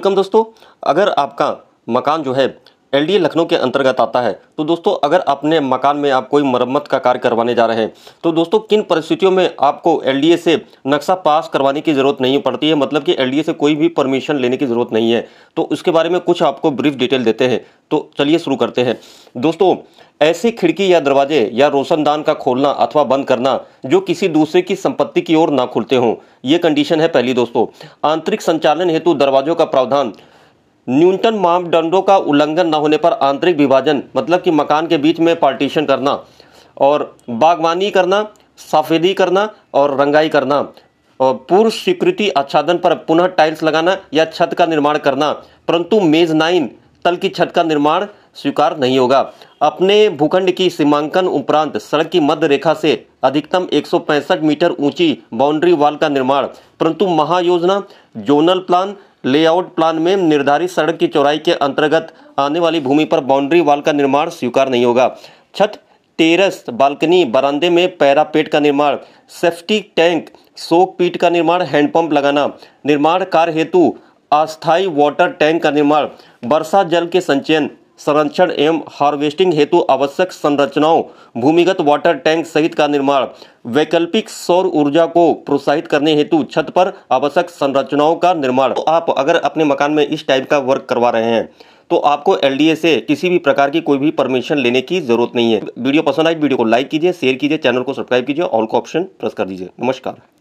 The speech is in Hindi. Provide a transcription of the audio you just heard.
वेलकम दोस्तों अगर आपका मकान जो है एल लखनऊ के अंतर्गत आता है तो दोस्तों अगर अपने मकान में आप कोई मरम्मत का कार्य करवाने जा रहे हैं तो दोस्तों किन परिस्थितियों में आपको एल से नक्शा पास करवाने की ज़रूरत नहीं पड़ती है मतलब कि एल से कोई भी परमिशन लेने की ज़रूरत नहीं है तो उसके बारे में कुछ आपको ब्रीफ डिटेल देते हैं तो चलिए शुरू करते हैं दोस्तों ऐसी खिड़की या दरवाजे या रोशनदान का खोलना अथवा बंद करना जो किसी दूसरे की संपत्ति की ओर ना खुलते हों ये कंडीशन है पहली दोस्तों आंतरिक संचालन हेतु दरवाजों का प्रावधान न्यूनतम मापदंडों का उल्लंघन न होने पर आंतरिक विभाजन मतलब कि मकान के बीच में पार्टीशन करना और बागवानी करना सफ़ेदी करना और रंगाई करना और पूर्व स्वीकृति आच्छादन पर पुनः टाइल्स लगाना या छत का निर्माण करना परंतु मेजनाइन तल की छत का निर्माण स्वीकार नहीं होगा अपने भूखंड की सीमांकन उपरांत सड़क की मध्य रेखा से अधिकतम 165 मीटर ऊंची बाउंड्री वाल का निर्माण परंतु महायोजना जोनल प्लान लेआउट प्लान में निर्धारित सड़क की चौराई के अंतर्गत आने वाली भूमि पर बाउंड्री वाल का निर्माण स्वीकार नहीं होगा छत टेरस बालकनी बरामदे में पैरापेट का निर्माण सेफ्टी टैंक सोक पीट का निर्माण हैंडपंप लगाना निर्माण कार्य हेतु अस्थायी वाटर टैंक का निर्माण वर्षा जल के संचयन संरक्षण एवं हार्वेस्टिंग हेतु आवश्यक संरचनाओं भूमिगत वाटर टैंक सहित का निर्माण वैकल्पिक सौर ऊर्जा को प्रोत्साहित करने हेतु छत पर आवश्यक संरचनाओं का निर्माण तो आप अगर अपने मकान में इस टाइप का वर्क करवा रहे हैं तो आपको एलडीए से किसी भी प्रकार की कोई भी परमिशन लेने की जरूरत नहीं है वीडियो पसंद आई तो वीडियो को लाइक कीजिए शेयर कीजिए चैनल को सब्सक्राइब कीजिए ऑल को ऑप्शन प्रेस कर दीजिए नमस्कार